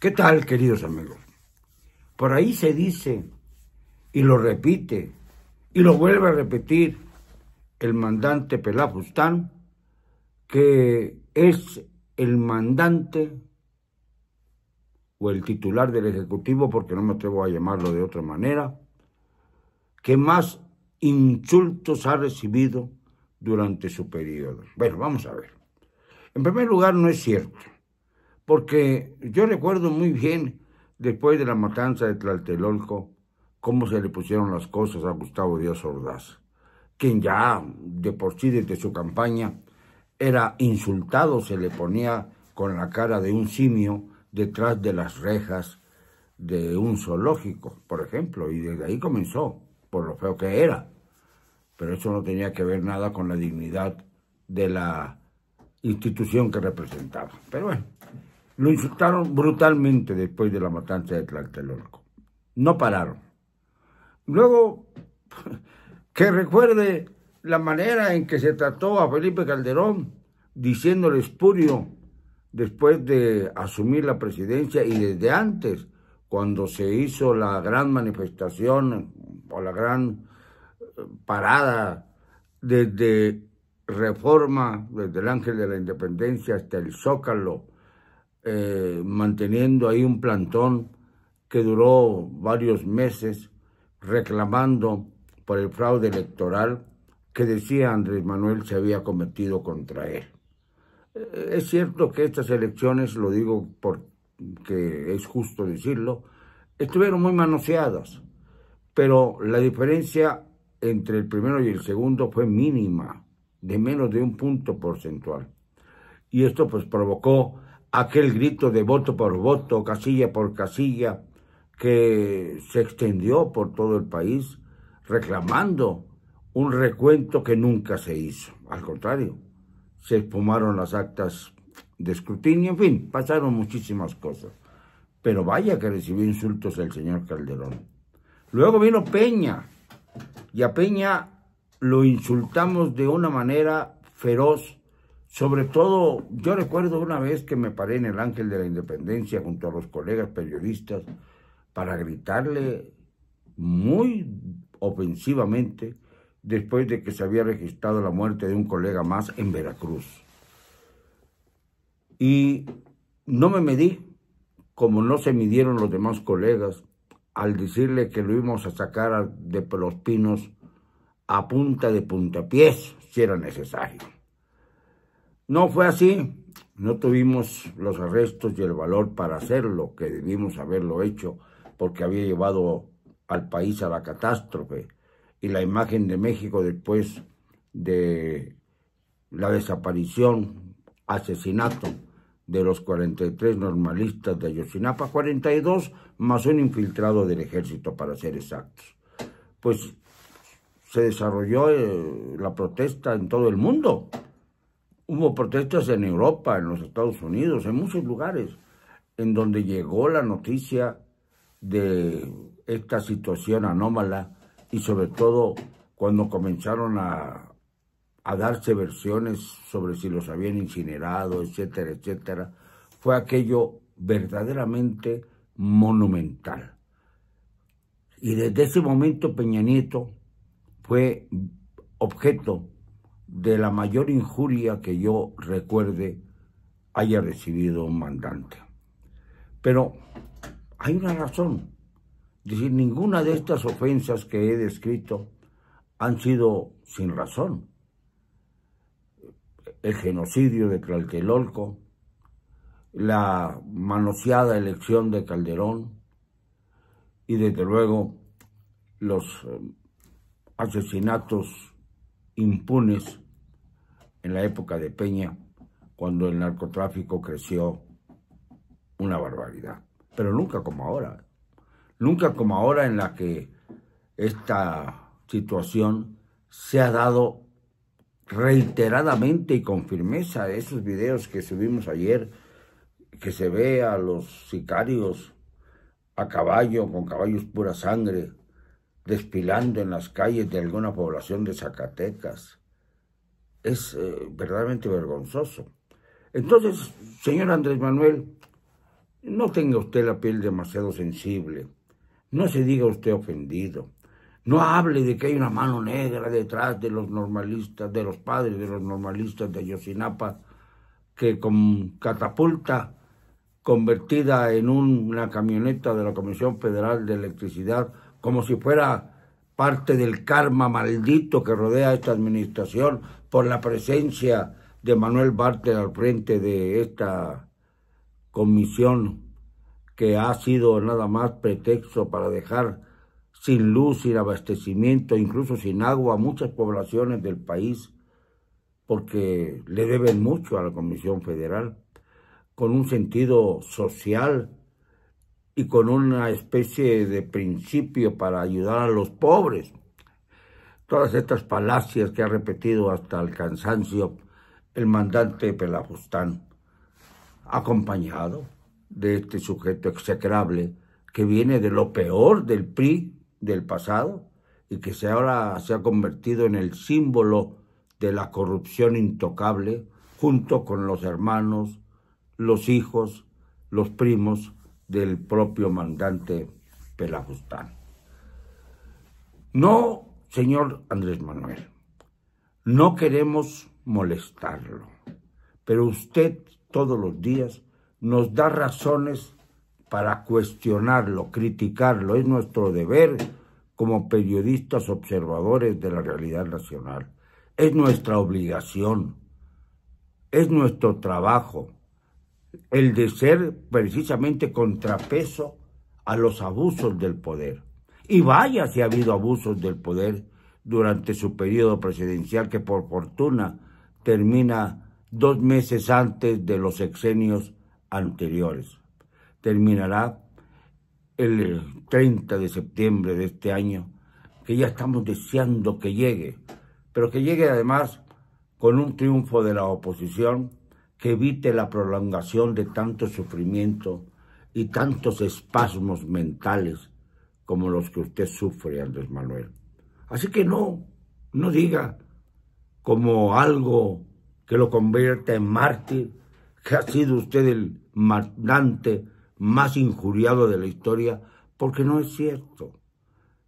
¿Qué tal, queridos amigos? Por ahí se dice y lo repite y lo vuelve a repetir el mandante Pelafustán, que es el mandante o el titular del Ejecutivo, porque no me atrevo a llamarlo de otra manera, que más insultos ha recibido durante su periodo. Bueno, vamos a ver. En primer lugar, no es cierto porque yo recuerdo muy bien, después de la matanza de Tlaltelolco, cómo se le pusieron las cosas a Gustavo Díaz Ordaz, quien ya de por sí desde su campaña era insultado, se le ponía con la cara de un simio detrás de las rejas de un zoológico, por ejemplo, y desde ahí comenzó, por lo feo que era. Pero eso no tenía que ver nada con la dignidad de la institución que representaba. Pero bueno, lo insultaron brutalmente después de la matanza de Tlatelolco. No pararon. Luego, que recuerde la manera en que se trató a Felipe Calderón, diciéndole espurio después de asumir la presidencia y desde antes, cuando se hizo la gran manifestación o la gran eh, parada desde Reforma, desde el Ángel de la Independencia hasta el Zócalo, eh, manteniendo ahí un plantón que duró varios meses reclamando por el fraude electoral que decía Andrés Manuel se había cometido contra él. Eh, es cierto que estas elecciones, lo digo porque es justo decirlo, estuvieron muy manoseadas, pero la diferencia entre el primero y el segundo fue mínima, de menos de un punto porcentual. Y esto pues provocó aquel grito de voto por voto, casilla por casilla, que se extendió por todo el país reclamando un recuento que nunca se hizo. Al contrario, se espumaron las actas de escrutinio, en fin, pasaron muchísimas cosas. Pero vaya que recibió insultos el señor Calderón. Luego vino Peña, y a Peña lo insultamos de una manera feroz sobre todo, yo recuerdo una vez que me paré en el Ángel de la Independencia junto a los colegas periodistas para gritarle muy ofensivamente después de que se había registrado la muerte de un colega más en Veracruz. Y no me medí, como no se midieron los demás colegas, al decirle que lo íbamos a sacar de los pinos a punta de puntapiés si era necesario. No fue así. No tuvimos los arrestos y el valor para hacerlo, que debimos haberlo hecho, porque había llevado al país a la catástrofe y la imagen de México después de la desaparición, asesinato de los 43 normalistas de Ayotzinapa, 42 más un infiltrado del ejército para ser exactos. Pues se desarrolló eh, la protesta en todo el mundo Hubo protestas en Europa, en los Estados Unidos, en muchos lugares, en donde llegó la noticia de esta situación anómala y sobre todo cuando comenzaron a, darse versiones sobre si los habían incinerado, etcétera, etcétera, fue aquello verdaderamente monumental. Y desde ese momento Peña Nieto fue objeto de la mayor injuria que yo recuerde haya recibido un mandante. Pero hay una razón. ninguna de estas ofensas que he descrito han sido sin razón. El genocidio de Tlatelolco, la manoseada elección de Calderón y desde luego los eh, asesinatos impunes en la época de Peña, cuando el narcotráfico creció una barbaridad. Pero nunca como ahora. Nunca como ahora en la que esta situación se ha dado reiteradamente y con firmeza. Esos videos que subimos ayer, que se ve a los sicarios a caballo, con caballos pura sangre, despilando en las calles de alguna población de Zacatecas es eh, verdaderamente vergonzoso. Entonces, señor Andrés Manuel, no tenga usted la piel demasiado sensible, no se diga usted ofendido, no hable de que hay una mano negra detrás de los normalistas, de los padres de los normalistas de Yosinapa, que con catapulta convertida en una camioneta de la Comisión Federal de Electricidad, como si fuera parte del karma maldito que rodea a esta administración por la presencia de Manuel Bartel al frente de esta comisión que ha sido nada más pretexto para dejar sin luz, sin abastecimiento, incluso sin agua a muchas poblaciones del país, porque le deben mucho a la Comisión Federal, con un sentido social y con una especie de principio para ayudar a los pobres. Todas estas palacias que ha repetido hasta el cansancio el mandante Pelafustán, acompañado de este sujeto execrable que viene de lo peor del PRI del pasado y que se ahora se ha convertido en el símbolo de la corrupción intocable junto con los hermanos, los hijos, los primos del propio mandante Pelagustán. No, señor Andrés Manuel, no queremos molestarlo, pero usted todos los días nos da razones para cuestionarlo, criticarlo. Es nuestro deber como periodistas observadores de la realidad nacional. Es nuestra obligación, es nuestro trabajo el de ser precisamente contrapeso a los abusos del poder. Y vaya si ha habido abusos del poder durante su periodo presidencial, que por fortuna termina dos meses antes de los exenios anteriores. Terminará el 30 de septiembre de este año, que ya estamos deseando que llegue, pero que llegue además con un triunfo de la oposición que evite la prolongación de tanto sufrimiento y tantos espasmos mentales como los que usted sufre, Andrés Manuel. Así que no, no diga como algo que lo convierta en mártir, que ha sido usted el mandante más injuriado de la historia, porque no es cierto.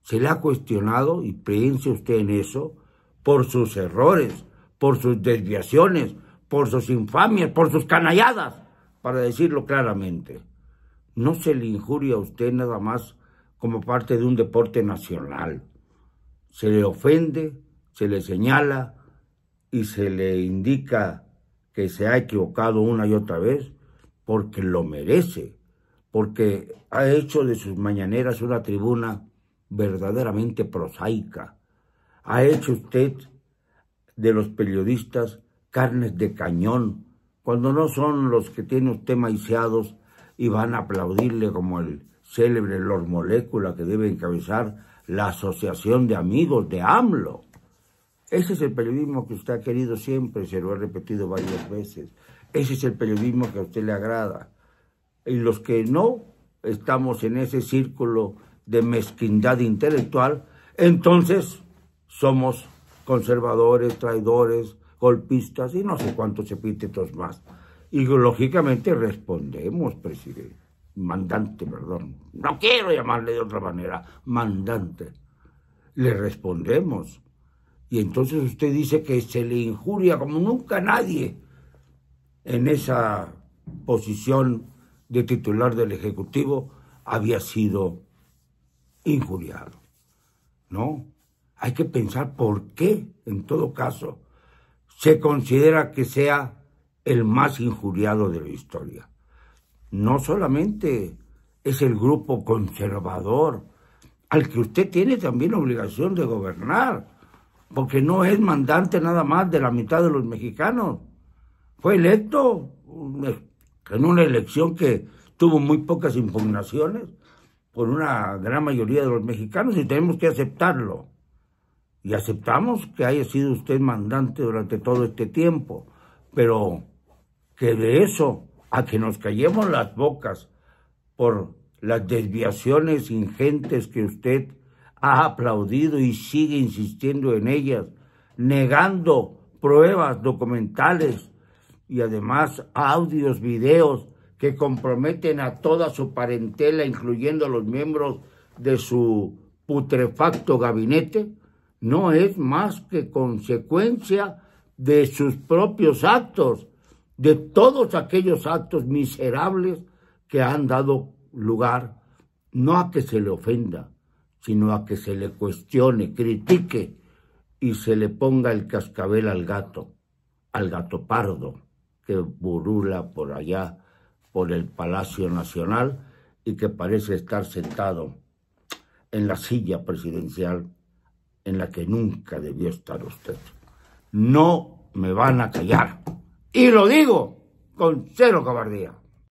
Se le ha cuestionado, y piense usted en eso, por sus errores, por sus desviaciones, por sus infamias, por sus canalladas, para decirlo claramente. No se le injuria a usted nada más como parte de un deporte nacional. Se le ofende, se le señala y se le indica que se ha equivocado una y otra vez porque lo merece, porque ha hecho de sus mañaneras una tribuna verdaderamente prosaica. Ha hecho usted de los periodistas carnes de cañón, cuando no son los que tiene usted maiciados y van a aplaudirle como el célebre Lord Molécula que debe encabezar la Asociación de Amigos de AMLO. Ese es el periodismo que usted ha querido siempre, se lo he repetido varias veces. Ese es el periodismo que a usted le agrada. Y los que no estamos en ese círculo de mezquindad intelectual, entonces somos conservadores, traidores, golpistas y no sé cuántos epítetos más. Y lógicamente respondemos, presidente, mandante, perdón, no quiero llamarle de otra manera, mandante. Le respondemos. Y entonces usted dice que se le injuria como nunca nadie en esa posición de titular del Ejecutivo había sido injuriado. No, hay que pensar por qué, en todo caso, se considera que sea el más injuriado de la historia. No solamente es el grupo conservador al que usted tiene también obligación de gobernar, porque no es mandante nada más de la mitad de los mexicanos. Fue electo e, en una elección que tuvo muy pocas impugnaciones por una gran mayoría de los mexicanos y tenemos que aceptarlo y aceptamos que haya sido usted mandante durante todo este tiempo, pero que de eso a que nos callemos las bocas por las desviaciones ingentes que usted ha aplaudido y sigue insistiendo en ellas, negando pruebas documentales y además audios, videos que comprometen a toda su parentela, incluyendo a los miembros de su putrefacto gabinete, no es más que consecuencia de sus propios actos, de todos aquellos actos miserables que han dado lugar, no a que se le ofenda, sino a que se le cuestione, critique y se le ponga el cascabel al gato, al gato pardo que burula por allá, por el Palacio Nacional y que parece estar sentado en la silla presidencial en la que nunca debió estar usted. No me van a callar. Y lo digo con cero cobardía.